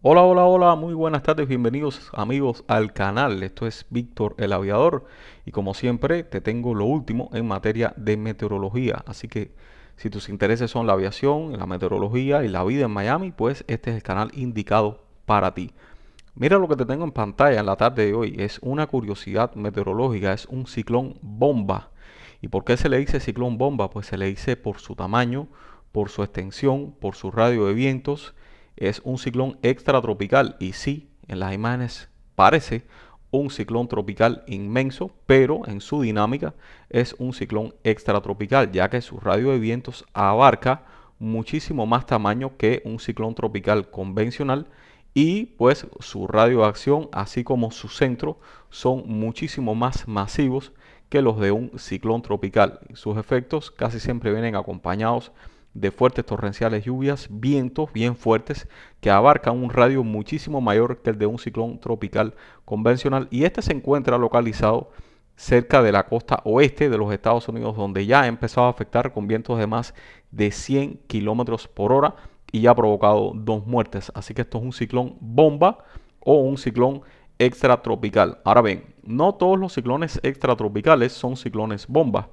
Hola, hola, hola, muy buenas tardes, bienvenidos amigos al canal. Esto es Víctor el Aviador y como siempre te tengo lo último en materia de meteorología. Así que si tus intereses son la aviación, la meteorología y la vida en Miami, pues este es el canal indicado para ti. Mira lo que te tengo en pantalla en la tarde de hoy. Es una curiosidad meteorológica, es un ciclón bomba. ¿Y por qué se le dice ciclón bomba? Pues se le dice por su tamaño, por su extensión, por su radio de vientos es un ciclón extratropical y sí, en las imágenes parece un ciclón tropical inmenso, pero en su dinámica es un ciclón extratropical, ya que su radio de vientos abarca muchísimo más tamaño que un ciclón tropical convencional y pues su radio de acción, así como su centro, son muchísimo más masivos que los de un ciclón tropical. Sus efectos casi siempre vienen acompañados de fuertes torrenciales lluvias, vientos bien fuertes que abarcan un radio muchísimo mayor que el de un ciclón tropical convencional y este se encuentra localizado cerca de la costa oeste de los Estados Unidos donde ya ha empezado a afectar con vientos de más de 100 kilómetros por hora y ya ha provocado dos muertes. Así que esto es un ciclón bomba o un ciclón extratropical. Ahora bien, no todos los ciclones extratropicales son ciclones bomba,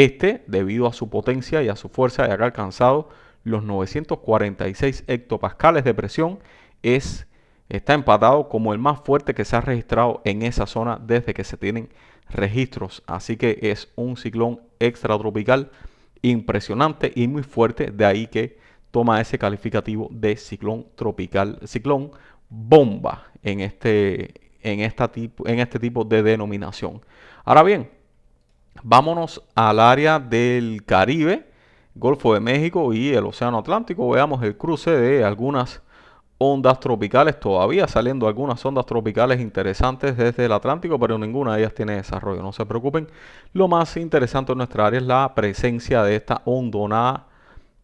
este, debido a su potencia y a su fuerza de haber alcanzado los 946 hectopascales de presión, es, está empatado como el más fuerte que se ha registrado en esa zona desde que se tienen registros. Así que es un ciclón extratropical impresionante y muy fuerte, de ahí que toma ese calificativo de ciclón tropical, ciclón bomba en este, en, tipo, en este tipo de denominación. Ahora bien, Vámonos al área del Caribe, Golfo de México y el Océano Atlántico. Veamos el cruce de algunas ondas tropicales, todavía saliendo algunas ondas tropicales interesantes desde el Atlántico, pero ninguna de ellas tiene desarrollo, no se preocupen. Lo más interesante en nuestra área es la presencia de esta hondonada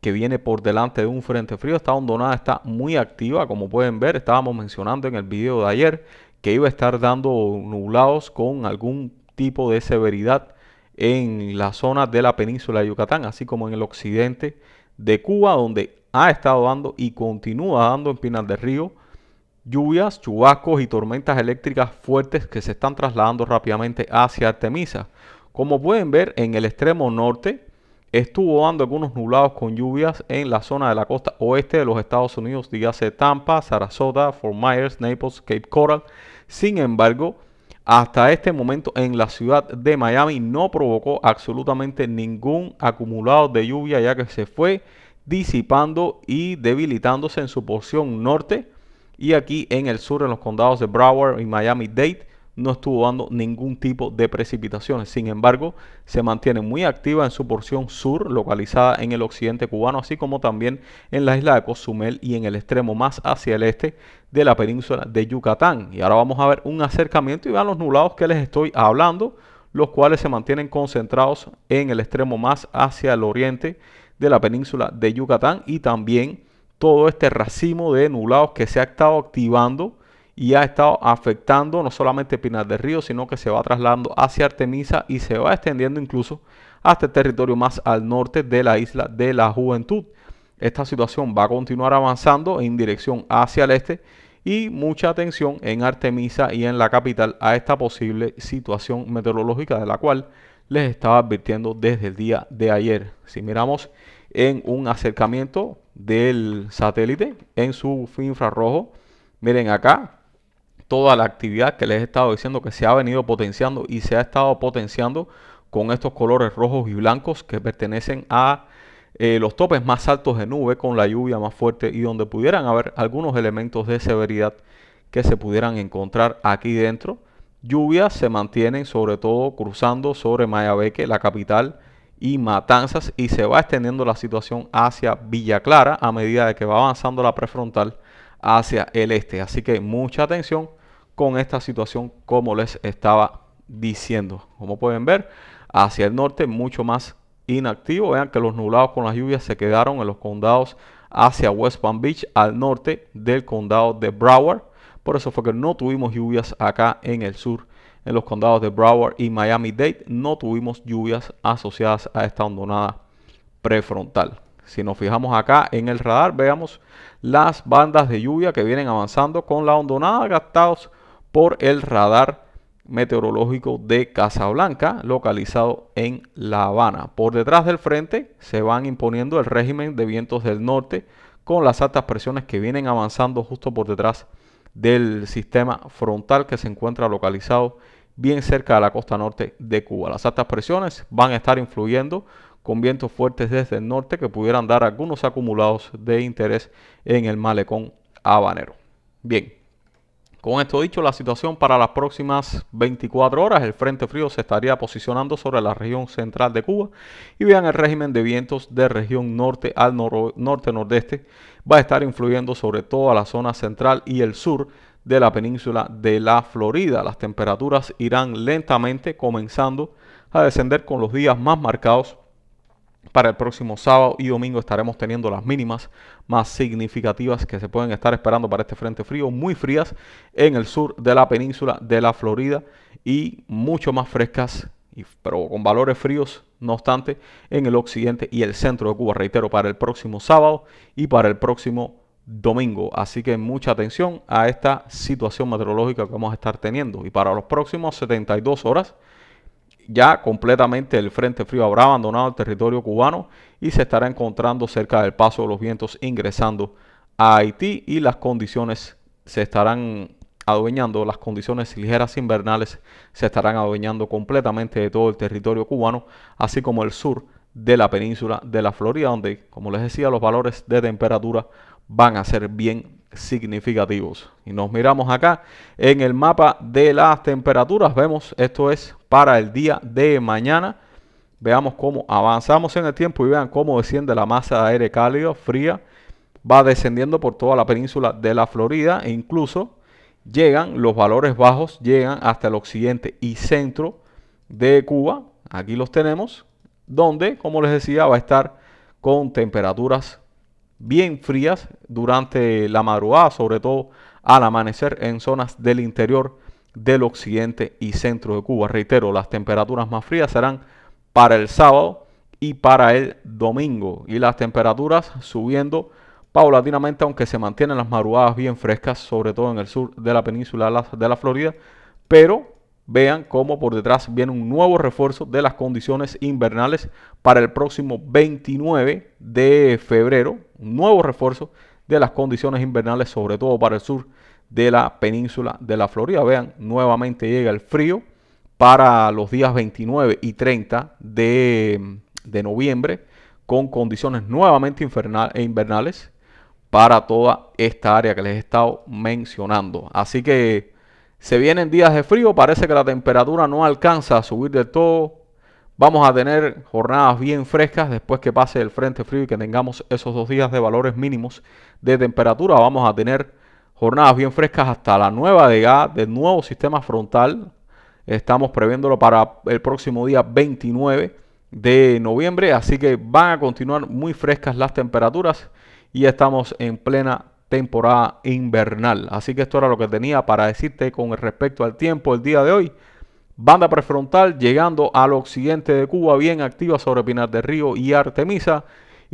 que viene por delante de un frente frío. Esta hondonada está muy activa, como pueden ver, estábamos mencionando en el video de ayer que iba a estar dando nublados con algún tipo de severidad en la zona de la península de Yucatán, así como en el occidente de Cuba, donde ha estado dando y continúa dando en Pinar del Río lluvias, chubascos y tormentas eléctricas fuertes que se están trasladando rápidamente hacia Artemisa. Como pueden ver, en el extremo norte estuvo dando algunos nublados con lluvias en la zona de la costa oeste de los Estados Unidos, dígase Tampa, Sarasota, Fort Myers, Naples, Cape Coral. Sin embargo, hasta este momento en la ciudad de Miami no provocó absolutamente ningún acumulado de lluvia ya que se fue disipando y debilitándose en su porción norte y aquí en el sur en los condados de Broward y Miami Dade no estuvo dando ningún tipo de precipitaciones. Sin embargo, se mantiene muy activa en su porción sur, localizada en el occidente cubano, así como también en la isla de Cozumel y en el extremo más hacia el este de la península de Yucatán. Y ahora vamos a ver un acercamiento y vean los nublados que les estoy hablando, los cuales se mantienen concentrados en el extremo más hacia el oriente de la península de Yucatán y también todo este racimo de nublados que se ha estado activando y ha estado afectando no solamente Pinar del Río, sino que se va trasladando hacia Artemisa y se va extendiendo incluso hasta el territorio más al norte de la isla de la Juventud. Esta situación va a continuar avanzando en dirección hacia el este y mucha atención en Artemisa y en la capital a esta posible situación meteorológica de la cual les estaba advirtiendo desde el día de ayer. Si miramos en un acercamiento del satélite en su infrarrojo, miren acá, toda la actividad que les he estado diciendo que se ha venido potenciando y se ha estado potenciando con estos colores rojos y blancos que pertenecen a eh, los topes más altos de nube con la lluvia más fuerte y donde pudieran haber algunos elementos de severidad que se pudieran encontrar aquí dentro. Lluvias se mantienen sobre todo cruzando sobre Mayabeque, la capital, y Matanzas y se va extendiendo la situación hacia Villa Clara a medida de que va avanzando la prefrontal hacia el este. Así que mucha atención con esta situación como les estaba diciendo. Como pueden ver, hacia el norte mucho más inactivo. Vean que los nublados con las lluvias se quedaron en los condados hacia West Palm Beach, al norte del condado de Broward. Por eso fue que no tuvimos lluvias acá en el sur, en los condados de Broward y Miami-Dade. No tuvimos lluvias asociadas a esta hondonada prefrontal. Si nos fijamos acá en el radar, veamos las bandas de lluvia que vienen avanzando con la hondonada gastados por el radar meteorológico de Casablanca, localizado en La Habana. Por detrás del frente se van imponiendo el régimen de vientos del norte con las altas presiones que vienen avanzando justo por detrás del sistema frontal que se encuentra localizado bien cerca de la costa norte de Cuba. Las altas presiones van a estar influyendo con vientos fuertes desde el norte que pudieran dar algunos acumulados de interés en el malecón habanero. Bien, con esto dicho, la situación para las próximas 24 horas, el Frente Frío se estaría posicionando sobre la región central de Cuba y vean el régimen de vientos de región norte al norte-nordeste va a estar influyendo sobre toda la zona central y el sur de la península de la Florida. Las temperaturas irán lentamente comenzando a descender con los días más marcados para el próximo sábado y domingo estaremos teniendo las mínimas más significativas que se pueden estar esperando para este frente frío, muy frías en el sur de la península de la Florida y mucho más frescas, pero con valores fríos, no obstante, en el occidente y el centro de Cuba, reitero, para el próximo sábado y para el próximo domingo. Así que mucha atención a esta situación meteorológica que vamos a estar teniendo. Y para los próximos 72 horas, ya completamente el Frente Frío habrá abandonado el territorio cubano y se estará encontrando cerca del paso de los vientos ingresando a Haití y las condiciones se estarán adueñando, las condiciones ligeras invernales se estarán adueñando completamente de todo el territorio cubano, así como el sur de la península de la Florida, donde, como les decía, los valores de temperatura van a ser bien significativos. Y nos miramos acá en el mapa de las temperaturas, vemos, esto es para el día de mañana. Veamos cómo avanzamos en el tiempo y vean cómo desciende la masa de aire cálido, fría. Va descendiendo por toda la península de la Florida e incluso llegan los valores bajos, llegan hasta el occidente y centro de Cuba. Aquí los tenemos, donde, como les decía, va a estar con temperaturas bien frías durante la madrugada, sobre todo al amanecer en zonas del interior del occidente y centro de Cuba. Reitero, las temperaturas más frías serán para el sábado y para el domingo. Y las temperaturas subiendo paulatinamente, aunque se mantienen las madrugadas bien frescas, sobre todo en el sur de la península de la Florida. Pero vean cómo por detrás viene un nuevo refuerzo de las condiciones invernales para el próximo 29 de febrero. Un nuevo refuerzo de las condiciones invernales, sobre todo para el sur de la península de la Florida. Vean, nuevamente llega el frío para los días 29 y 30 de, de noviembre con condiciones nuevamente infernal, e invernales para toda esta área que les he estado mencionando. Así que se vienen días de frío, parece que la temperatura no alcanza a subir del todo. Vamos a tener jornadas bien frescas después que pase el frente frío y que tengamos esos dos días de valores mínimos de temperatura. Vamos a tener Jornadas bien frescas hasta la nueva de del nuevo sistema frontal. Estamos previéndolo para el próximo día 29 de noviembre, así que van a continuar muy frescas las temperaturas y estamos en plena temporada invernal. Así que esto era lo que tenía para decirte con respecto al tiempo el día de hoy. Banda prefrontal llegando al occidente de Cuba, bien activa sobre Pinar del Río y Artemisa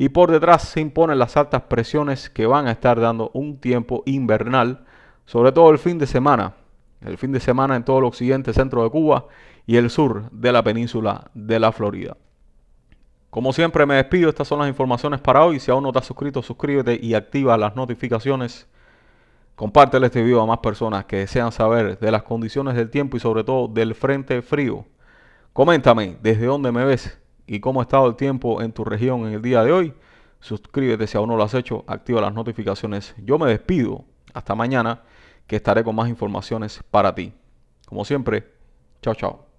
y por detrás se imponen las altas presiones que van a estar dando un tiempo invernal, sobre todo el fin de semana, el fin de semana en todo el occidente, centro de Cuba y el sur de la península de la Florida. Como siempre me despido, estas son las informaciones para hoy. Si aún no estás has suscrito, suscríbete y activa las notificaciones. Compártelo este video a más personas que desean saber de las condiciones del tiempo y sobre todo del frente frío. Coméntame desde dónde me ves, y cómo ha estado el tiempo en tu región en el día de hoy. Suscríbete si aún no lo has hecho, activa las notificaciones. Yo me despido hasta mañana que estaré con más informaciones para ti. Como siempre, chao chao.